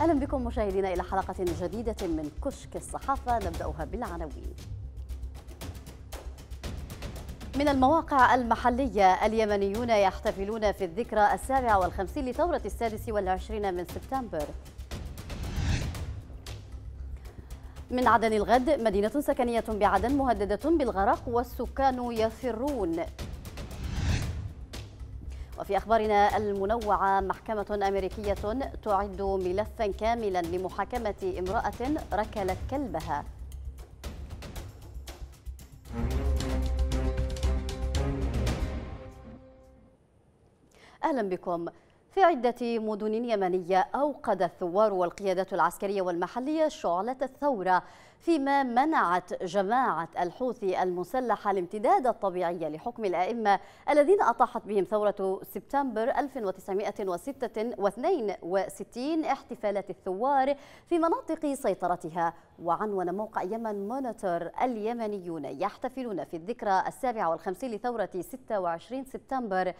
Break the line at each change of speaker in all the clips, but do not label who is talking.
أهلا بكم مشاهدينا إلى حلقة جديدة من كشك الصحافة نبدأها بالعناوين من المواقع المحلية اليمنيون يحتفلون في الذكرى السابعة والخمسين لثورة السادس والعشرين من سبتمبر من عدن الغد مدينة سكنية بعدن مهددة بالغرق والسكان يفرون وفي أخبارنا المنوعة محكمة أمريكية تعد ملفا كاملا لمحاكمة امرأة ركلت كلبها أهلا بكم في عدة مدن يمنية أوقد الثوار والقيادات العسكرية والمحلية شعلة الثورة فيما منعت جماعة الحوثي المسلحة الامتداد الطبيعي لحكم الأئمة الذين أطاحت بهم ثورة سبتمبر 1962 احتفالات الثوار في مناطق سيطرتها وعنون موقع يمن مونيتور اليمنيون يحتفلون في الذكرى السابعة والخمسين لثورة 26 سبتمبر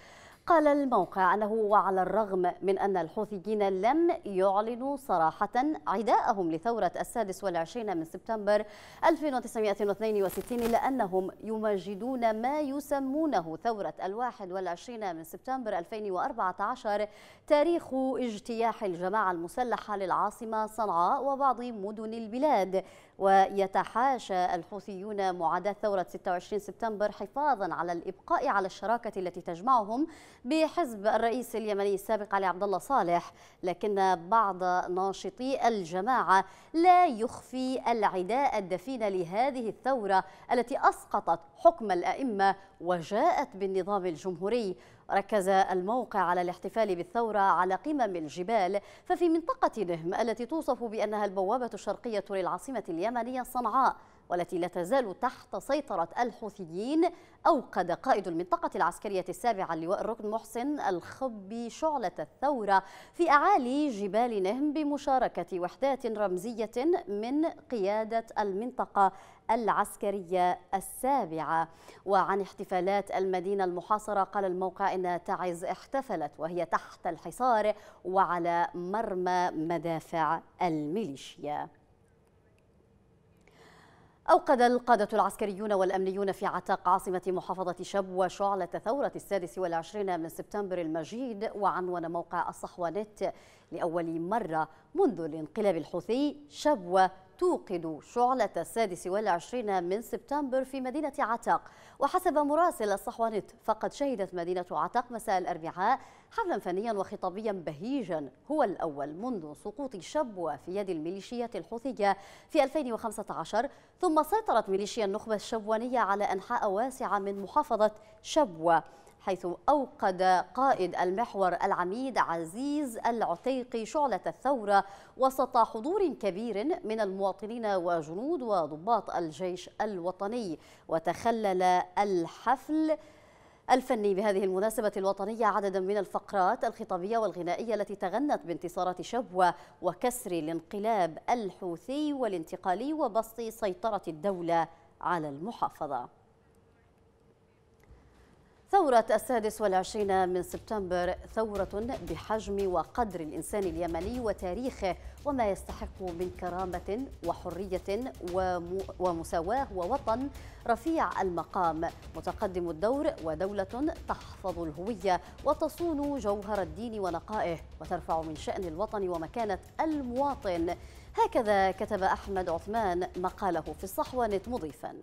قال الموقع أنه وعلى الرغم من أن الحوثيين لم يعلنوا صراحة عداءهم لثورة السادس والعشرين من سبتمبر 1962 إلا أنهم يمجدون ما يسمونه ثورة الواحد والعشرين من سبتمبر 2014 تاريخ اجتياح الجماعة المسلحة للعاصمة صنعاء وبعض مدن البلاد ويتحاشى الحوثيون معاداة ثورة 26 سبتمبر حفاظا على الإبقاء على الشراكة التي تجمعهم بحزب الرئيس اليمني السابق علي عبد الله صالح لكن بعض ناشطي الجماعة لا يخفي العداء الدفين لهذه الثورة التي أسقطت حكم الأئمة وجاءت بالنظام الجمهوري ركز الموقع على الاحتفال بالثورة على قمم الجبال ففي منطقة نهم التي توصف بأنها البوابة الشرقية للعاصمة اليمنية صنعاء والتي لا تزال تحت سيطرة الحوثيين أوقد قائد المنطقة العسكرية السابعة اللواء الركن محسن الخبي شعلة الثورة في أعالي جبال نهم بمشاركة وحدات رمزية من قيادة المنطقة العسكرية السابعة وعن احتفالات المدينة المحاصرة قال الموقع إن تعز احتفلت وهي تحت الحصار وعلى مرمى مدافع الميليشيا أوقد القادة العسكريون والأمنيون في عتاق عاصمة محافظة شبوة شعلة ثورة السادس والعشرين من سبتمبر المجيد وعنون موقع نت لأول مرة منذ الانقلاب الحوثي شبوة توقد شعلة السادس والعشرين من سبتمبر في مدينة عتق وحسب مراسل الصحوة نت فقد شهدت مدينة عتق مساء الأربعاء حفلا فنيا وخطابيا بهيجا هو الأول منذ سقوط شبوة في يد الميليشيات الحوثية في 2015 ثم سيطرت ميليشيا النخبة الشبوانية على أنحاء واسعة من محافظة شبوة حيث أوقد قائد المحور العميد عزيز العتيقي شعلة الثورة وسط حضور كبير من المواطنين وجنود وضباط الجيش الوطني وتخلل الحفل الفني بهذه المناسبة الوطنية عددا من الفقرات الخطابية والغنائية التي تغنت بانتصارات شبوة وكسر الانقلاب الحوثي والانتقالي وبسط سيطرة الدولة على المحافظة ثورة السادس والعشرين من سبتمبر ثورة بحجم وقدر الإنسان اليمني وتاريخه وما يستحق من كرامة وحرية ومساواة ووطن رفيع المقام متقدم الدور ودولة تحفظ الهوية وتصون جوهر الدين ونقائه وترفع من شأن الوطن ومكانة المواطن هكذا كتب أحمد عثمان مقاله في الصحوة مضيفاً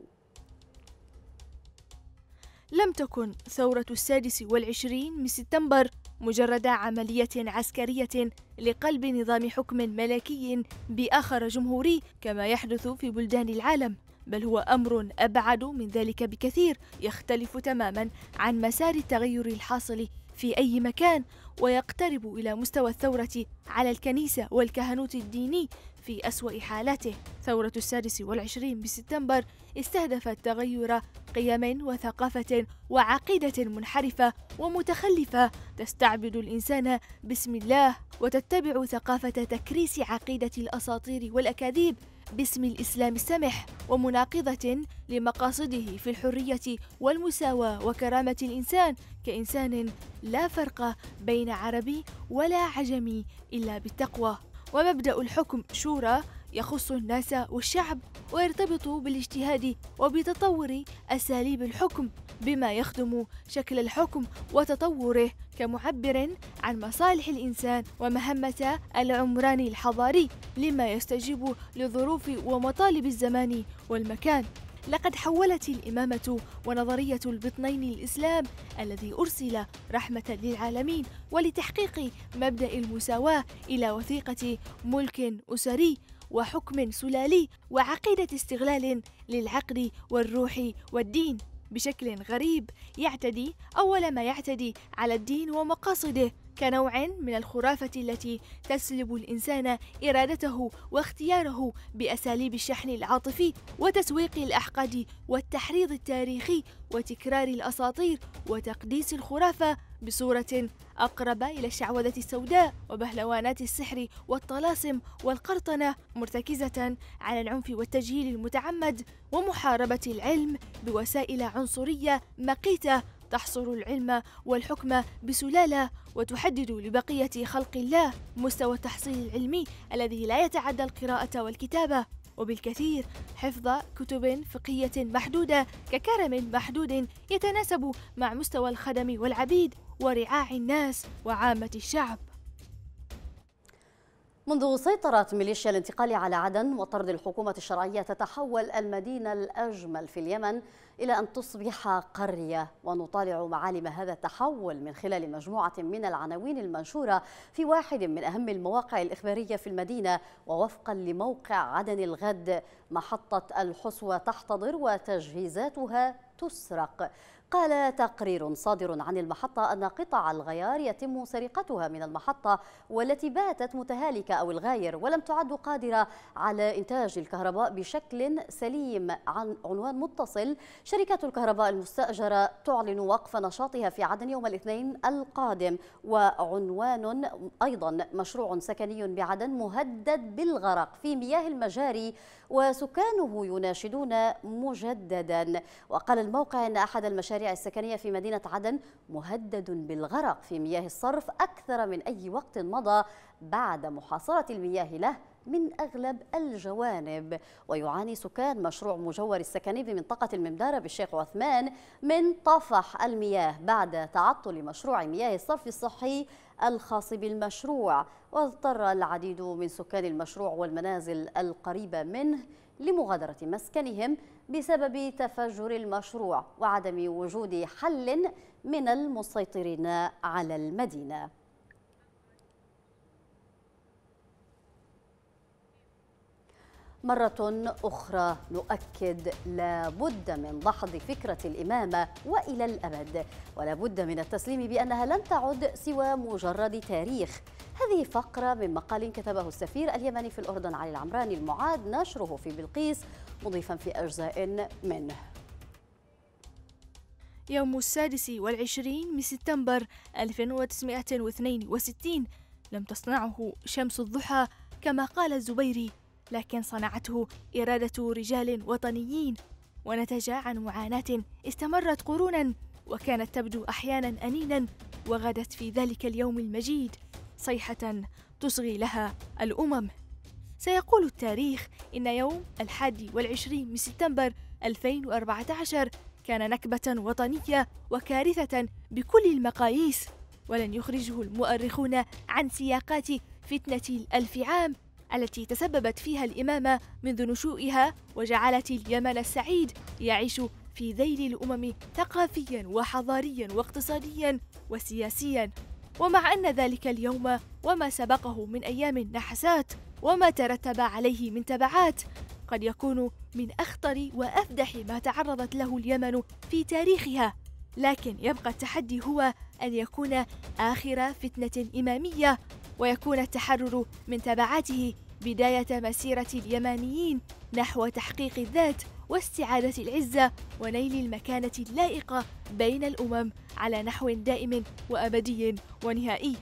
لم تكن ثورة السادس والعشرين من سبتمبر مجرد عملية عسكرية لقلب نظام حكم ملكي بآخر جمهوري كما يحدث في بلدان العالم بل هو أمر أبعد من ذلك بكثير يختلف تماما عن مسار التغير الحاصل في أي مكان ويقترب إلى مستوى الثورة على الكنيسة والكهنوت الديني في أسوأ حالته ثورة السادس والعشرين بسبتمبر استهدفت تغير قيم وثقافة وعقيدة منحرفة ومتخلفة تستعبد الإنسان باسم الله وتتبع ثقافة تكريس عقيدة الأساطير والأكاذيب باسم الإسلام السمح ومناقضة لمقاصده في الحرية والمساواة وكرامة الإنسان كإنسان لا فرق بين عربي ولا عجمي إلا بالتقوى ومبدأ الحكم شورى يخص الناس والشعب ويرتبط بالاجتهاد وبتطور أساليب الحكم بما يخدم شكل الحكم وتطوره كمعبر عن مصالح الإنسان ومهمة العمران الحضاري لما يستجيب لظروف ومطالب الزمان والمكان لقد حولت الإمامة ونظرية البطنين الإسلام الذي أرسل رحمة للعالمين ولتحقيق مبدأ المساواة إلى وثيقة ملك أسري وحكم سلالي وعقيدة استغلال للعقل والروح والدين بشكل غريب يعتدي أول ما يعتدي على الدين ومقاصده كنوع من الخرافة التي تسلب الإنسان إرادته واختياره بأساليب الشحن العاطفي وتسويق الأحقاد والتحريض التاريخي وتكرار الأساطير وتقديس الخرافة بصورة أقرب إلى الشعوذة السوداء وبهلوانات السحر والطلاسم والقرطنة مرتكزة على العنف والتجهيل المتعمد ومحاربة العلم بوسائل عنصرية مقيتة تحصر العلم والحكم بسلالة وتحدد لبقية خلق الله مستوى التحصيل العلمي الذي لا يتعدى القراءة والكتابة وبالكثير حفظ كتب فقهية محدودة ككرم محدود يتناسب مع مستوى الخدم والعبيد ورعاع الناس وعامة الشعب
منذ سيطرة ميليشيا الانتقال على عدن وطرد الحكومة الشرعية تتحول المدينة الأجمل في اليمن إلى أن تصبح قرية ونطالع معالم هذا التحول من خلال مجموعة من العناوين المنشورة في واحد من أهم المواقع الإخبارية في المدينة ووفقا لموقع عدن الغد محطة الحصوة تحتضر وتجهيزاتها تسرق قال تقرير صادر عن المحطة أن قطع الغيار يتم سرقتها من المحطة والتي باتت متهالكة أو الغاير ولم تعد قادرة على إنتاج الكهرباء بشكل سليم عن عنوان متصل شركة الكهرباء المستأجرة تعلن وقف نشاطها في عدن يوم الاثنين القادم وعنوان أيضا مشروع سكني بعدن مهدد بالغرق في مياه المجاري وسكانه يناشدون مجددا وقال الموقع أن أحد المشاريع السكنية في مدينة عدن مهدد بالغرق في مياه الصرف أكثر من أي وقت مضى بعد محاصرة المياه له من أغلب الجوانب ويعاني سكان مشروع مجور السكني بمنطقة الممدارة بالشيخ عثمان من طفح المياه بعد تعطل مشروع مياه الصرف الصحي الخاص بالمشروع واضطر العديد من سكان المشروع والمنازل القريبة منه لمغادرة مسكنهم بسبب تفجر المشروع وعدم وجود حل من المسيطرين على المدينة مرة أخرى نؤكد لابد من دحض فكرة الإمامة وإلى الأبد ولابد من التسليم بأنها لن تعد سوى مجرد تاريخ هذه فقرة من مقال كتبه السفير اليمني في الأردن علي العمراني المعاد نشره في بلقيس مضيفا في أجزاء
منه يوم السادس والعشرين من سبتمبر 1962 لم تصنعه شمس الضحى كما قال الزبيري لكن صنعته إرادة رجال وطنيين ونتج عن معاناة استمرت قرونا وكانت تبدو أحيانا أنينا وغدت في ذلك اليوم المجيد صيحة تصغي لها الأمم سيقول التاريخ إن يوم الحادي والعشرين من سبتمبر 2014 كان نكبة وطنية وكارثة بكل المقاييس ولن يخرجه المؤرخون عن سياقات فتنة الألف عام التي تسببت فيها الإمامة منذ نشوئها وجعلت اليمن السعيد يعيش في ذيل الأمم ثقافيا وحضاريا واقتصاديا وسياسيا ومع أن ذلك اليوم وما سبقه من أيام النحسات وما ترتب عليه من تبعات قد يكون من أخطر وأفدح ما تعرضت له اليمن في تاريخها لكن يبقى التحدي هو أن يكون آخر فتنة إمامية ويكون التحرر من تبعاته بداية مسيرة اليمانيين نحو تحقيق الذات واستعادة العزة ونيل المكانة اللائقة بين الأمم على نحو دائم وأبدي ونهائي.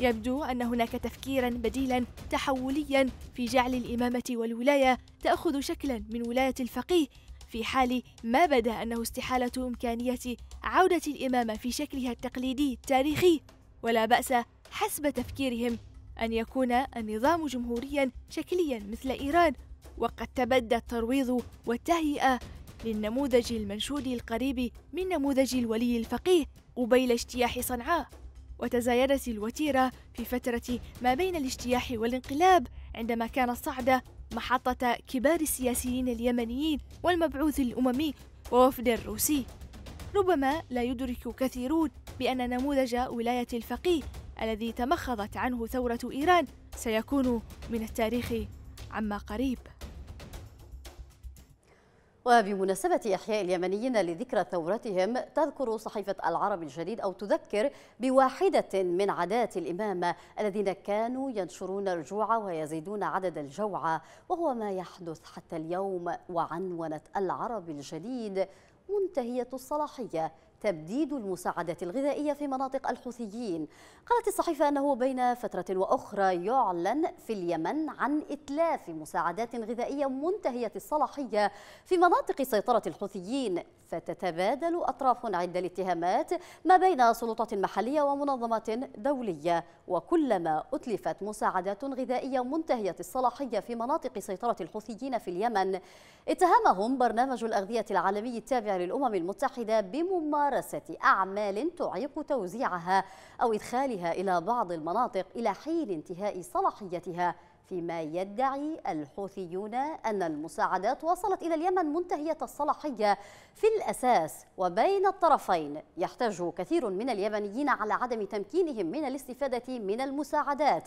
يبدو أن هناك تفكيرا بديلا تحوليا في جعل الإمامة والولاية تأخذ شكلا من ولاية الفقيه في حال ما بدا أنه استحالة إمكانية عودة الإمامة في شكلها التقليدي التاريخي ولا بأس حسب تفكيرهم أن يكون النظام جمهوريا شكليا مثل إيران وقد تبدى الترويض والتهيئة للنموذج المنشود القريب من نموذج الولي الفقيه قبيل اجتياح صنعاء وتزايدت الوتيرة في فترة ما بين الاجتياح والانقلاب عندما كان الصعدة محطة كبار السياسيين اليمنيين والمبعوث الأممي ووفد الروسي ربما لا يدرك كثيرون بأن نموذج ولاية الفقيه الذي تمخضت عنه ثورة إيران سيكون من التاريخ عما قريب
وبمناسبة إحياء اليمنيين لذكرى ثورتهم تذكر صحيفة العرب الجديد أو تذكر بواحدة من عادات الإمامة الذين كانوا ينشرون الجوع ويزيدون عدد الجوعى وهو ما يحدث حتى اليوم وعنونت العرب الجديد منتهية الصلاحية تبديد المساعدات الغذائية في مناطق الحوثيين قالت الصحيفة أنه بين فترة وأخرى يعلن في اليمن عن إتلاف مساعدات غذائية منتهية الصلاحية في مناطق سيطرة الحوثيين فتتبادل أطراف عدة الاتهامات ما بين سلطات محلية ومنظمات دولية وكلما أتلفت مساعدات غذائية منتهية الصلاحية في مناطق سيطرة الحوثيين في اليمن اتهمهم برنامج الأغذية العالمي التابع للأمم المتحدة بممارسة أعمال تعيق توزيعها أو إدخالها إلى بعض المناطق إلى حين انتهاء صلاحيتها فيما يدعي الحوثيون أن المساعدات وصلت إلى اليمن منتهية الصلاحية في الأساس وبين الطرفين يحتج كثير من اليمنيين على عدم تمكينهم من الاستفادة من المساعدات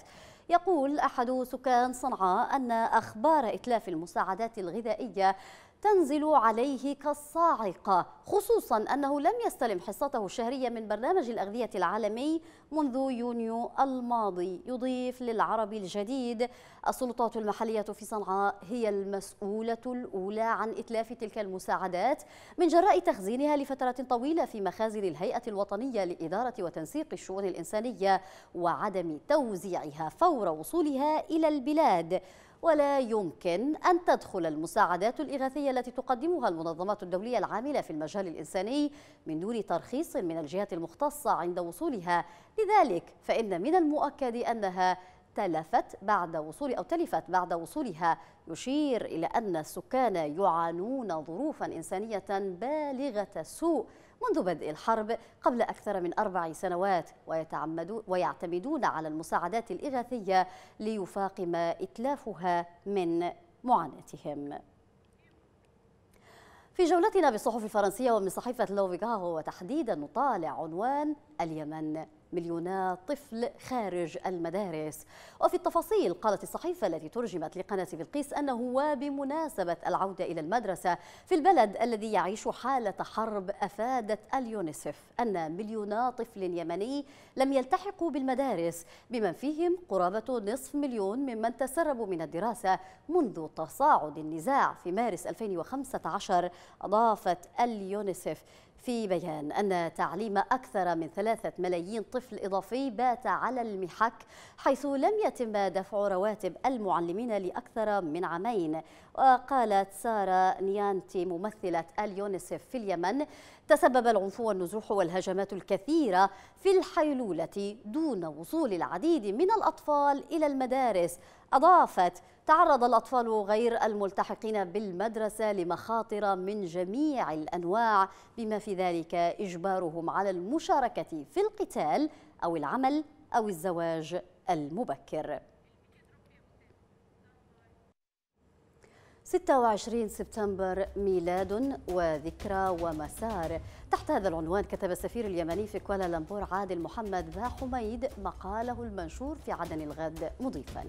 يقول أحد سكان صنعاء أن أخبار إتلاف المساعدات الغذائية تنزل عليه كالصاعقة خصوصا أنه لم يستلم حصته الشهرية من برنامج الأغذية العالمي منذ يونيو الماضي يضيف للعربي الجديد السلطات المحلية في صنعاء هي المسؤولة الأولى عن إتلاف تلك المساعدات من جراء تخزينها لفترة طويلة في مخازن الهيئة الوطنية لإدارة وتنسيق الشؤون الإنسانية وعدم توزيعها فور وصولها إلى البلاد ولا يمكن أن تدخل المساعدات الإغاثية التي تقدمها المنظمات الدولية العاملة في المجال الإنساني من دون ترخيص من الجهات المختصة عند وصولها لذلك فإن من المؤكد أنها تلفت بعد وصول أو تلفت بعد وصولها يشير إلى أن السكان يعانون ظروفا إنسانية بالغة السوء منذ بدء الحرب قبل أكثر من أربع سنوات ويعتمدون على المساعدات الإغاثية ليفاقم إتلافها من معاناتهم في جولتنا بالصحف الفرنسية ومن صحيفة لوفيغاهو وتحديدا نطالع عنوان اليمن مليونا طفل خارج المدارس وفي التفاصيل قالت الصحيفة التي ترجمت لقناة بلقيس أنه وبمناسبة العودة إلى المدرسة في البلد الذي يعيش حالة حرب أفادت اليونسف أن مليونا طفل يمني لم يلتحقوا بالمدارس بمن فيهم قرابة نصف مليون ممن تسربوا من الدراسة منذ تصاعد النزاع في مارس 2015 أضافت اليونسف في بيان أن تعليم أكثر من ثلاثة ملايين طفل إضافي بات على المحك حيث لم يتم دفع رواتب المعلمين لأكثر من عامين وقالت سارة نيانتي ممثلة اليونسف في اليمن تسبب العنف والنزوح والهجمات الكثيرة في الحيلولة دون وصول العديد من الأطفال إلى المدارس أضافت تعرض الأطفال غير الملتحقين بالمدرسة لمخاطر من جميع الأنواع بما في ذلك إجبارهم على المشاركة في القتال أو العمل أو الزواج المبكر 26 سبتمبر ميلاد وذكرى ومسار تحت هذا العنوان كتب السفير اليمني في كوالالمبور عادل محمد ذا حميد مقاله المنشور في عدن الغد مضيفا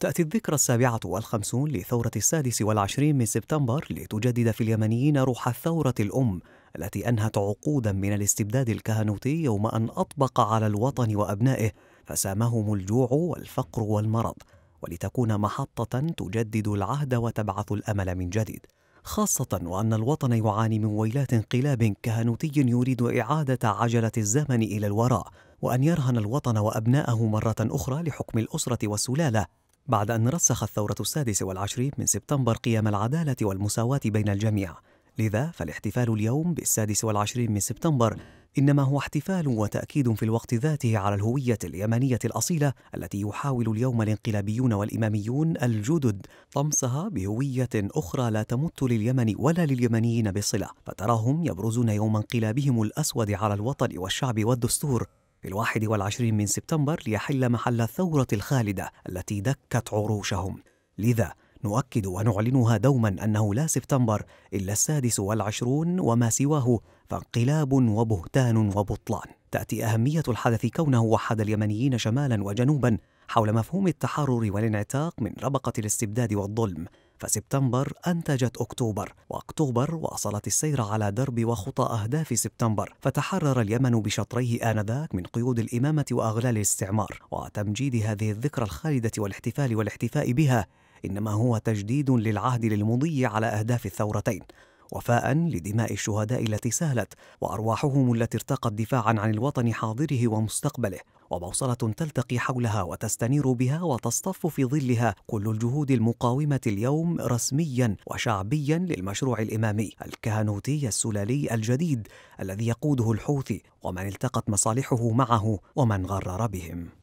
تأتي الذكرى السابعة والخمسون لثورة السادس والعشرين من سبتمبر لتجدد في اليمنيين روح الثورة الأم التي أنهت عقودا من الاستبداد الكهنوتي يوم أن أطبق على الوطن وأبنائه فسامهم الجوع والفقر والمرض ولتكون محطة تجدد العهد وتبعث الأمل من جديد خاصة وأن الوطن يعاني من ويلات انقلاب كهنوتي يريد إعادة عجلة الزمن إلى الوراء وأن يرهن الوطن وأبناءه مرة أخرى لحكم الأسرة والسلالة بعد أن رسخ الثورة السادس والعشرين من سبتمبر قيام العدالة والمساواة بين الجميع لذا فالاحتفال اليوم بالسادس والعشرين من سبتمبر انما هو احتفال وتاكيد في الوقت ذاته على الهويه اليمنيه الاصيله التي يحاول اليوم الانقلابيون والاماميون الجدد طمسها بهويه اخرى لا تمت لليمن ولا لليمنيين بصله فتراهم يبرزون يوم انقلابهم الاسود على الوطن والشعب والدستور في الواحد والعشرين من سبتمبر ليحل محل الثورة الخالدة التي دكت عروشهم لذا نؤكد ونعلنها دوما أنه لا سبتمبر إلا السادس والعشرون وما سواه فانقلاب وبهتان وبطلان تأتي أهمية الحدث كونه وحد اليمنيين شمالا وجنوبا حول مفهوم التحرر والانعتاق من ربقة الاستبداد والظلم فسبتمبر أنتجت أكتوبر وأكتوبر واصلت السير على درب وخطى أهداف سبتمبر فتحرر اليمن بشطريه آنذاك من قيود الإمامة وأغلال الاستعمار وتمجيد هذه الذكرى الخالدة والاحتفال والاحتفاء بها انما هو تجديد للعهد للمضي على اهداف الثورتين وفاء لدماء الشهداء التي سالت وارواحهم التي ارتقت دفاعا عن الوطن حاضره ومستقبله وبوصله تلتقي حولها وتستنير بها وتصطف في ظلها كل الجهود المقاومه اليوم رسميا وشعبيا للمشروع الامامي الكهنوتي السلالي الجديد الذي يقوده الحوثي ومن التقت مصالحه معه ومن غرر بهم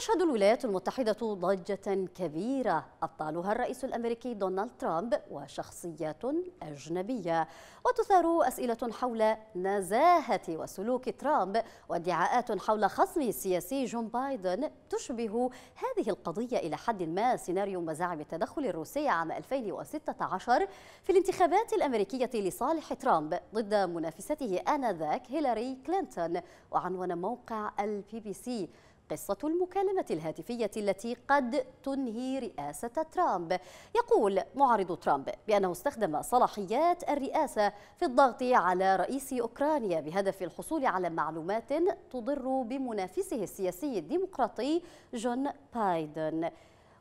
تشهد الولايات المتحدة ضجة كبيرة أبطالها الرئيس الأمريكي دونالد ترامب وشخصيات أجنبية وتثار أسئلة حول نزاهة وسلوك ترامب وادعاءات حول خصمه السياسي جون بايدن تشبه هذه القضية إلى حد ما سيناريو مزاعم التدخل الروسي عام 2016 في الانتخابات الأمريكية لصالح ترامب ضد منافسته آنذاك هيلاري كلينتون وعنوان موقع البي بي سي قصة المكالمة الهاتفية التي قد تنهي رئاسة ترامب يقول معارض ترامب بأنه استخدم صلاحيات الرئاسة في الضغط على رئيس أوكرانيا بهدف الحصول على معلومات تضر بمنافسه السياسي الديمقراطي جون بايدن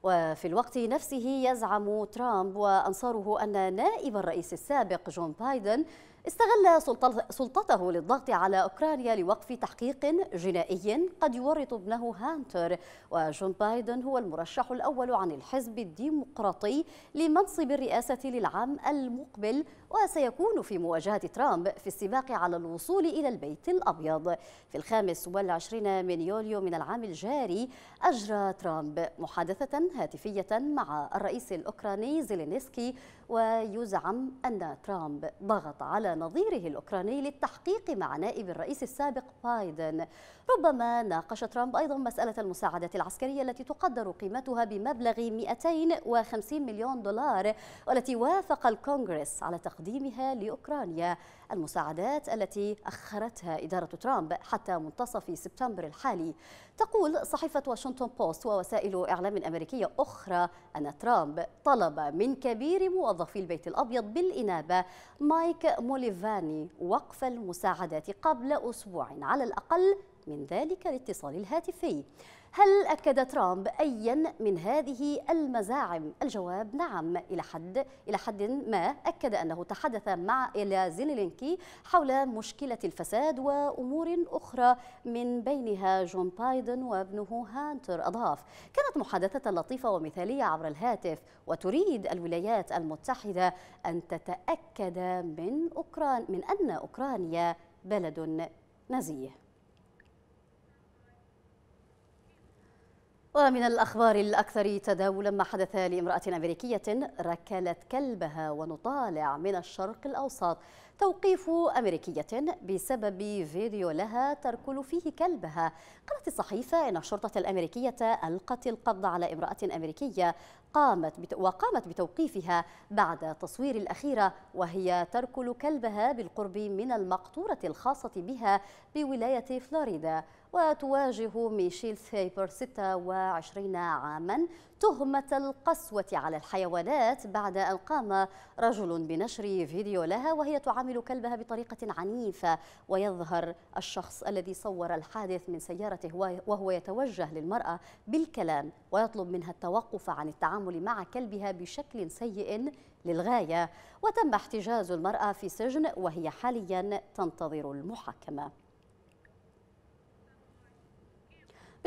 وفي الوقت نفسه يزعم ترامب وأنصاره أن نائب الرئيس السابق جون بايدن استغل سلطته للضغط على أوكرانيا لوقف تحقيق جنائي قد يورط ابنه هانتر وجون بايدن هو المرشح الأول عن الحزب الديمقراطي لمنصب الرئاسة للعام المقبل وسيكون في مواجهة ترامب في السباق على الوصول إلى البيت الأبيض في الخامس والعشرين من يوليو من العام الجاري أجرى ترامب محادثة هاتفية مع الرئيس الأوكراني زيلينسكي ويزعم أن ترامب ضغط على نظيره الأوكراني للتحقيق مع نائب الرئيس السابق بايدن ربما ناقش ترامب أيضا مسألة المساعدة العسكرية التي تقدر قيمتها بمبلغ 250 مليون دولار والتي وافق الكونغرس على تقديمها تقديمها لأوكرانيا المساعدات التي أخرتها إدارة ترامب حتى منتصف سبتمبر الحالي تقول صحيفة واشنطن بوست ووسائل إعلام أمريكية أخرى أن ترامب طلب من كبير موظفي البيت الأبيض بالإنابة مايك موليفاني وقف المساعدات قبل أسبوع على الأقل من ذلك الاتصال الهاتفي هل أكد ترامب أيا من هذه المزاعم؟ الجواب نعم إلى حد إلى حد ما أكد أنه تحدث مع إلى زيلينكي حول مشكلة الفساد وأمور أخرى من بينها جون بايدن وابنه هانتر أضاف كانت محادثة لطيفة ومثالية عبر الهاتف وتريد الولايات المتحدة أن تتأكد من أوكران من أن أوكرانيا بلد نزيه ومن الأخبار الأكثر تداولا ما حدث لامرأة أمريكية ركلت كلبها ونطالع من الشرق الأوسط توقيف أمريكية بسبب فيديو لها تركل فيه كلبها قالت الصحيفة أن الشرطة الأمريكية ألقت القبض على امرأة أمريكية قامت بت... وقامت بتوقيفها بعد تصوير الأخيرة وهي تركل كلبها بالقرب من المقطورة الخاصة بها بولاية فلوريدا وتواجه ميشيل ثيبر 26 عاما تهمة القسوة على الحيوانات بعد أن قام رجل بنشر فيديو لها وهي تعامل كلبها بطريقة عنيفة ويظهر الشخص الذي صور الحادث من سيارته وهو يتوجه للمرأة بالكلام ويطلب منها التوقف عن التعامل مع كلبها بشكل سيء للغاية وتم احتجاز المرأة في سجن وهي حاليا تنتظر المحاكمة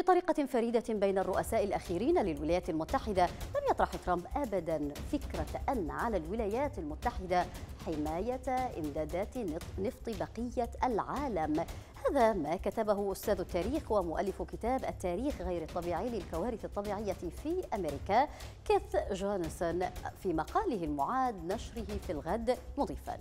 بطريقة فريدة بين الرؤساء الأخيرين للولايات المتحدة لم يطرح ترامب أبدا فكرة أن على الولايات المتحدة حماية إمدادات نفط بقية العالم هذا ما كتبه أستاذ التاريخ ومؤلف كتاب التاريخ غير الطبيعي للكوارث الطبيعية في أمريكا كيث جونسون في مقاله المعاد نشره في الغد مضيفا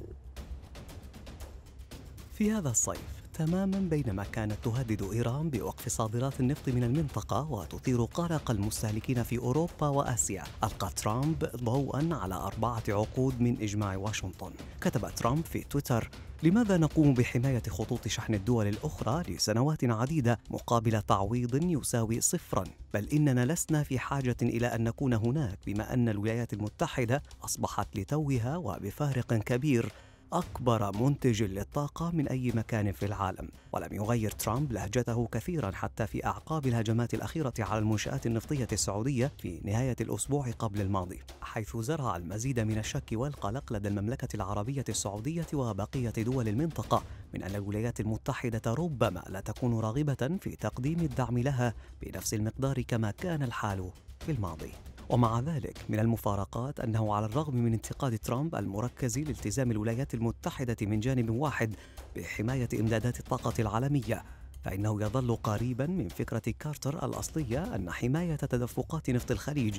في هذا الصيف تماما بينما كانت تهدد إيران بوقف صادرات النفط من المنطقة وتثير قلق المستهلكين في أوروبا وآسيا ألقى ترامب ضوءا على أربعة عقود من إجماع واشنطن كتب ترامب في تويتر لماذا نقوم بحماية خطوط شحن الدول الأخرى لسنوات عديدة مقابل تعويض يساوي صفرا بل إننا لسنا في حاجة إلى أن نكون هناك بما أن الولايات المتحدة أصبحت لتوها وبفارق كبير أكبر منتج للطاقة من أي مكان في العالم ولم يغير ترامب لهجته كثيرا حتى في أعقاب الهجمات الأخيرة على المنشآت النفطية السعودية في نهاية الأسبوع قبل الماضي حيث زرع المزيد من الشك والقلق لدى المملكة العربية السعودية وبقية دول المنطقة من أن الولايات المتحدة ربما لا تكون راغبة في تقديم الدعم لها بنفس المقدار كما كان الحال في الماضي ومع ذلك من المفارقات أنه على الرغم من انتقاد ترامب المركز لالتزام الولايات المتحدة من جانب واحد بحماية إمدادات الطاقة العالمية فإنه يظل قريبا من فكرة كارتر الأصلية أن حماية تدفقات نفط الخليج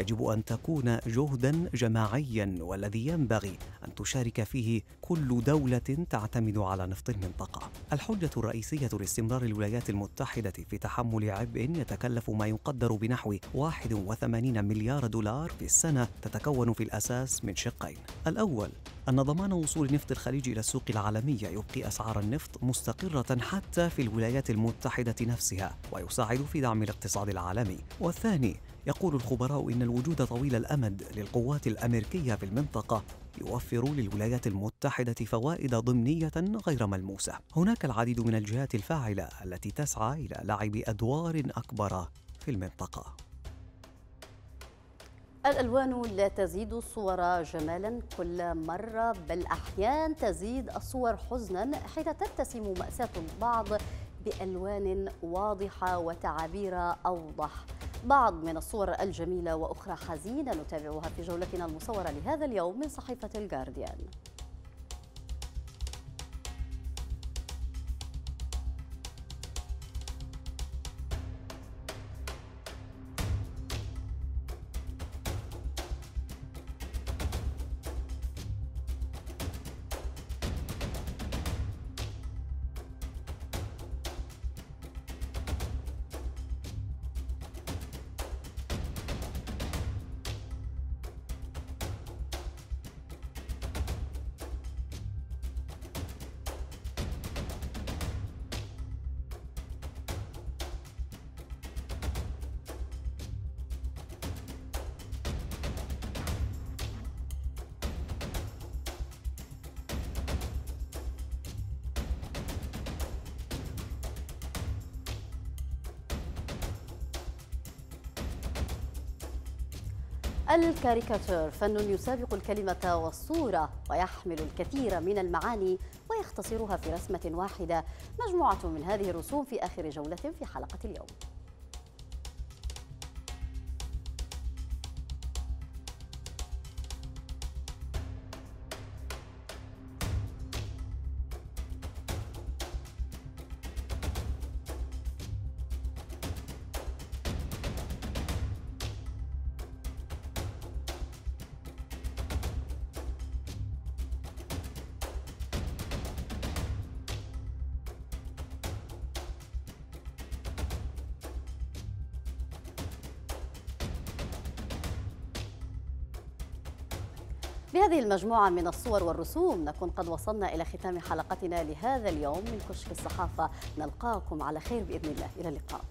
يجب أن تكون جهدا جماعيا والذي ينبغي أن تشارك فيه كل دولة تعتمد على نفط المنطقة. الحجة الرئيسية لاستمرار الولايات المتحدة في تحمل عبء يتكلف ما يقدر بنحو 81 مليار دولار في السنة تتكون في الأساس من شقين. الأول أن ضمان وصول نفط الخليج إلى السوق العالمية يبقي أسعار النفط مستقرة حتى في الولايات الولايات المتحدة نفسها ويساعد في دعم الاقتصاد العالمي والثاني يقول الخبراء إن الوجود طويل الأمد للقوات الأمريكية في المنطقة يوفر للولايات المتحدة فوائد ضمنية غير ملموسة. هناك العديد من الجهات الفاعلة التي تسعى إلى لعب أدوار أكبر في المنطقة.
الألوان لا تزيد الصور جمالا كل مرة بل أحيان تزيد الصور حزنا حين تبتسم مأساة البعض بألوان واضحة وتعابير أوضح بعض من الصور الجميلة وأخرى حزينة نتابعها في جولتنا المصورة لهذا اليوم من صحيفة الجارديان الكاريكاتور فن يسابق الكلمة والصورة ويحمل الكثير من المعاني ويختصرها في رسمة واحدة مجموعة من هذه الرسوم في آخر جولة في حلقة اليوم بهذه المجموعة من الصور والرسوم نكون قد وصلنا إلى ختام حلقتنا لهذا اليوم من كشك الصحافة نلقاكم على خير بإذن الله إلى اللقاء